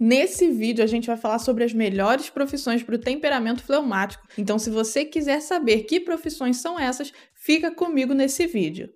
Nesse vídeo a gente vai falar sobre as melhores profissões para o temperamento fleumático. Então, se você quiser saber que profissões são essas, fica comigo nesse vídeo.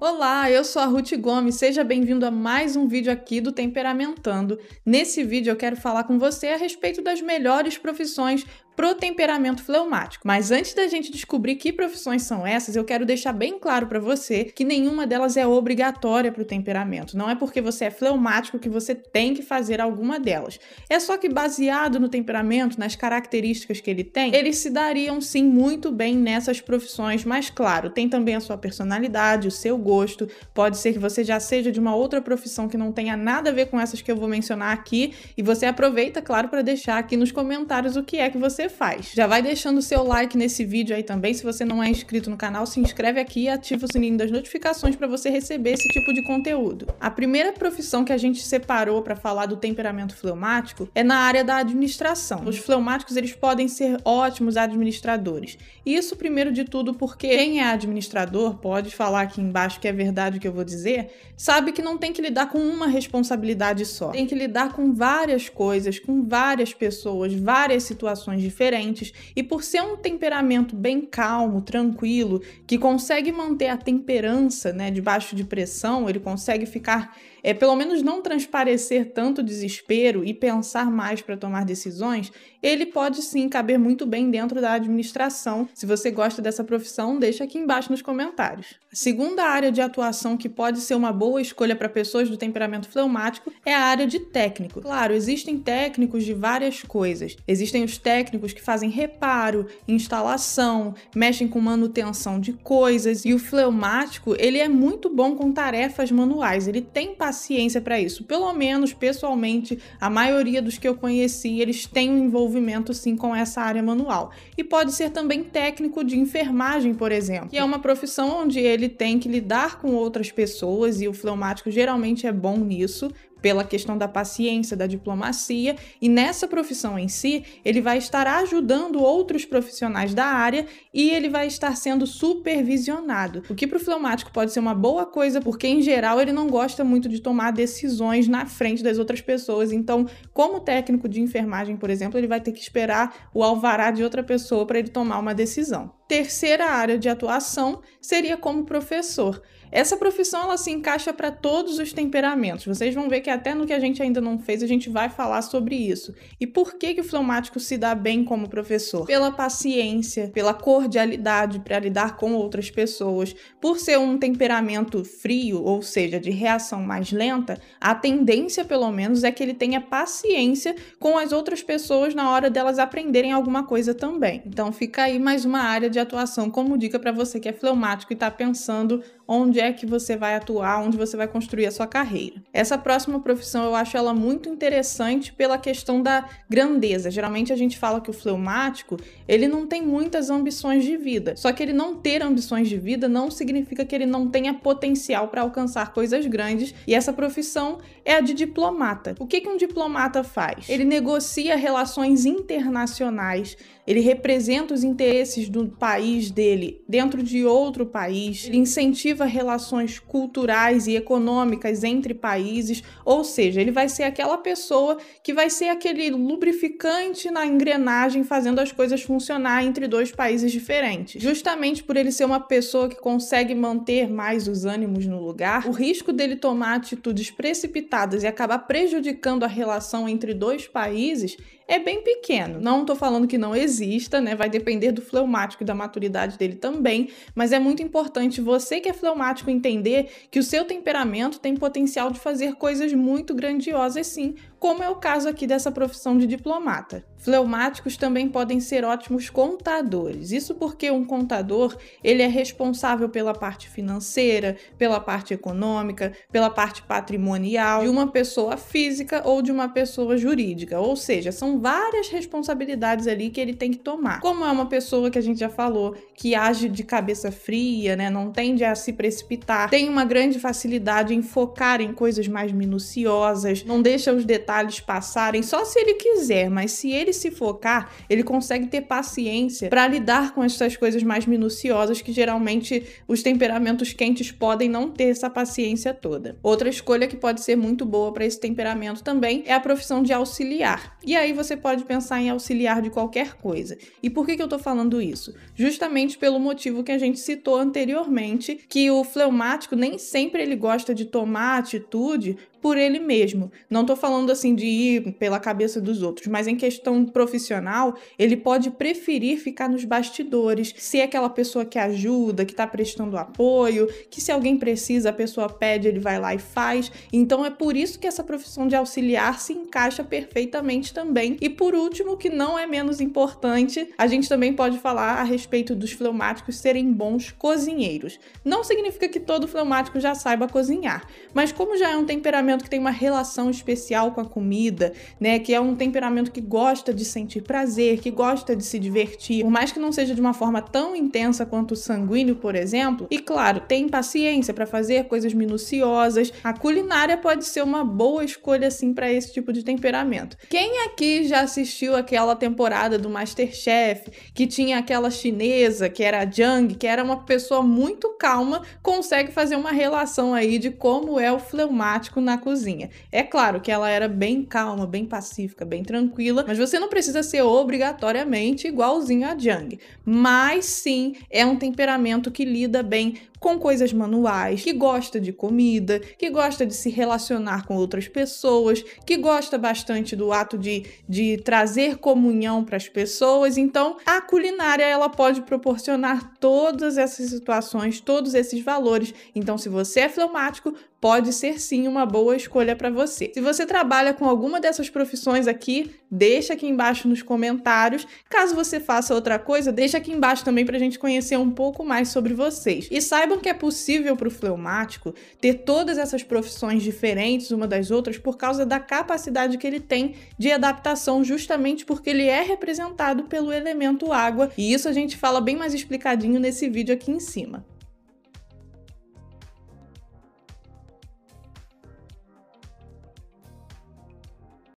Olá, eu sou a Ruth Gomes, seja bem-vindo a mais um vídeo aqui do Temperamentando. Nesse vídeo eu quero falar com você a respeito das melhores profissões pro temperamento fleumático. Mas antes da gente descobrir que profissões são essas, eu quero deixar bem claro para você que nenhuma delas é obrigatória pro temperamento. Não é porque você é fleumático que você tem que fazer alguma delas. É só que baseado no temperamento, nas características que ele tem, eles se dariam sim muito bem nessas profissões, mas claro, tem também a sua personalidade, o seu gosto, pode ser que você já seja de uma outra profissão que não tenha nada a ver com essas que eu vou mencionar aqui, e você aproveita, claro, para deixar aqui nos comentários o que é que você você faz. Já vai deixando o seu like nesse vídeo aí também. Se você não é inscrito no canal, se inscreve aqui e ativa o sininho das notificações para você receber esse tipo de conteúdo. A primeira profissão que a gente separou para falar do temperamento fleumático é na área da administração. Os fleumáticos eles podem ser ótimos administradores. Isso primeiro de tudo porque quem é administrador pode falar aqui embaixo que é verdade o que eu vou dizer, sabe que não tem que lidar com uma responsabilidade só. Tem que lidar com várias coisas, com várias pessoas, várias situações diferentes, e por ser um temperamento bem calmo, tranquilo, que consegue manter a temperança né, debaixo de pressão, ele consegue ficar é, pelo menos não transparecer tanto desespero e pensar mais para tomar decisões, ele pode sim caber muito bem dentro da administração. Se você gosta dessa profissão, deixa aqui embaixo nos comentários. A segunda área de atuação que pode ser uma boa escolha para pessoas do temperamento fleumático é a área de técnico. Claro, existem técnicos de várias coisas. Existem os técnicos que fazem reparo, instalação, mexem com manutenção de coisas e o fleumático, ele é muito bom com tarefas manuais. Ele tem paciência para isso. Pelo menos, pessoalmente, a maioria dos que eu conheci, eles têm um envolvimento sim com essa área manual. E pode ser também técnico de enfermagem, por exemplo, que é uma profissão onde ele tem que lidar com outras pessoas e o fleumático geralmente é bom nisso, pela questão da paciência, da diplomacia, e nessa profissão em si, ele vai estar ajudando outros profissionais da área e ele vai estar sendo supervisionado. O que para o fleumático pode ser uma boa coisa, porque em geral ele não gosta muito de tomar decisões na frente das outras pessoas. Então, como técnico de enfermagem, por exemplo, ele vai ter que esperar o alvará de outra pessoa para ele tomar uma decisão terceira área de atuação seria como professor. Essa profissão ela se encaixa para todos os temperamentos. Vocês vão ver que até no que a gente ainda não fez, a gente vai falar sobre isso. E por que que o fleumático se dá bem como professor? Pela paciência, pela cordialidade para lidar com outras pessoas, por ser um temperamento frio, ou seja, de reação mais lenta, a tendência pelo menos é que ele tenha paciência com as outras pessoas na hora delas aprenderem alguma coisa também. Então fica aí mais uma área de atuação como dica para você que é fleumático e está pensando onde é que você vai atuar, onde você vai construir a sua carreira. Essa próxima profissão eu acho ela muito interessante pela questão da grandeza. Geralmente a gente fala que o fleumático, ele não tem muitas ambições de vida. Só que ele não ter ambições de vida não significa que ele não tenha potencial para alcançar coisas grandes, e essa profissão é a de diplomata. O que que um diplomata faz? Ele negocia relações internacionais, ele representa os interesses do país dele dentro de outro país, ele incentiva relações culturais e econômicas entre países, ou seja, ele vai ser aquela pessoa que vai ser aquele lubrificante na engrenagem fazendo as coisas funcionar entre dois países diferentes. Justamente por ele ser uma pessoa que consegue manter mais os ânimos no lugar, o risco dele tomar atitudes precipitadas e acabar prejudicando a relação entre dois países é bem pequeno. Não estou falando que não exista, né? Vai depender do fleumático e da maturidade dele também, mas é muito importante você que é automático entender que o seu temperamento tem potencial de fazer coisas muito grandiosas, sim, como é o caso aqui dessa profissão de diplomata. Fleumáticos também podem ser ótimos contadores. Isso porque um contador, ele é responsável pela parte financeira, pela parte econômica, pela parte patrimonial de uma pessoa física ou de uma pessoa jurídica. Ou seja, são várias responsabilidades ali que ele tem que tomar. Como é uma pessoa que a gente já falou, que age de cabeça fria, né, não tende a se precipitar, tem uma grande facilidade em focar em coisas mais minuciosas, não deixa os detalhes detalhes passarem, só se ele quiser, mas se ele se focar, ele consegue ter paciência para lidar com essas coisas mais minuciosas que geralmente os temperamentos quentes podem não ter essa paciência toda. Outra escolha que pode ser muito boa para esse temperamento também é a profissão de auxiliar. E aí você pode pensar em auxiliar de qualquer coisa. E por que, que eu tô falando isso? Justamente pelo motivo que a gente citou anteriormente, que o fleumático nem sempre ele gosta de tomar atitude por ele mesmo. Não tô falando assim assim de ir pela cabeça dos outros, mas em questão profissional, ele pode preferir ficar nos bastidores, ser aquela pessoa que ajuda, que está prestando apoio, que se alguém precisa, a pessoa pede, ele vai lá e faz. Então é por isso que essa profissão de auxiliar se encaixa perfeitamente também. E por último, que não é menos importante, a gente também pode falar a respeito dos fleumáticos serem bons cozinheiros. Não significa que todo fleumático já saiba cozinhar, mas como já é um temperamento que tem uma relação especial com a comida, né? Que é um temperamento que gosta de sentir prazer, que gosta de se divertir, por mais que não seja de uma forma tão intensa quanto o sanguíneo, por exemplo. E claro, tem paciência para fazer coisas minuciosas. A culinária pode ser uma boa escolha assim para esse tipo de temperamento. Quem aqui já assistiu aquela temporada do MasterChef que tinha aquela chinesa que era a que era uma pessoa muito calma, consegue fazer uma relação aí de como é o fleumático na cozinha. É claro que ela era bem calma, bem pacífica, bem tranquila, mas você não precisa ser obrigatoriamente igualzinho a Jung. Mas sim, é um temperamento que lida bem com coisas manuais, que gosta de comida, que gosta de se relacionar com outras pessoas, que gosta bastante do ato de, de trazer comunhão para as pessoas. Então, a culinária ela pode proporcionar todas essas situações, todos esses valores. Então, se você é fleumático, pode ser sim uma boa escolha para você. Se você trabalha com alguma dessas profissões aqui, deixa aqui embaixo nos comentários. Caso você faça outra coisa, deixa aqui embaixo também para a gente conhecer um pouco mais sobre vocês. E saibam que é possível para o fleumático ter todas essas profissões diferentes uma das outras por causa da capacidade que ele tem de adaptação, justamente porque ele é representado pelo elemento água. E isso a gente fala bem mais explicadinho nesse vídeo aqui em cima.